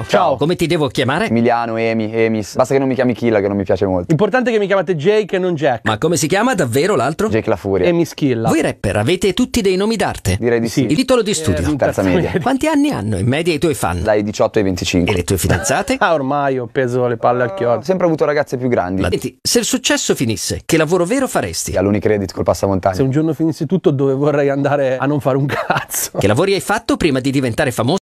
Ciao. Ciao. Come ti devo chiamare? Emiliano, Emi, Emis. Basta che non mi chiami Killa, che non mi piace molto. Importante che mi chiamate Jake e non Jack. Ma come si chiama davvero l'altro? Jake La Furia. Emis Killa. Voi rapper avete tutti dei nomi d'arte? Direi di sì. Il titolo di eh, studio? Eh, terza media. Quanti anni hanno in media i tuoi fan? Dai 18 ai 25. E le tue fidanzate? ah, ormai ho peso le palle al ah, chiodo. Ho sempre avuto ragazze più grandi. Ma senti, se il successo finisse, che lavoro vero faresti? All'Unicredit col passamontagna. Se un giorno finisse tutto, dove vorrei andare a non fare un cazzo? Che lavori hai fatto prima di diventare famoso?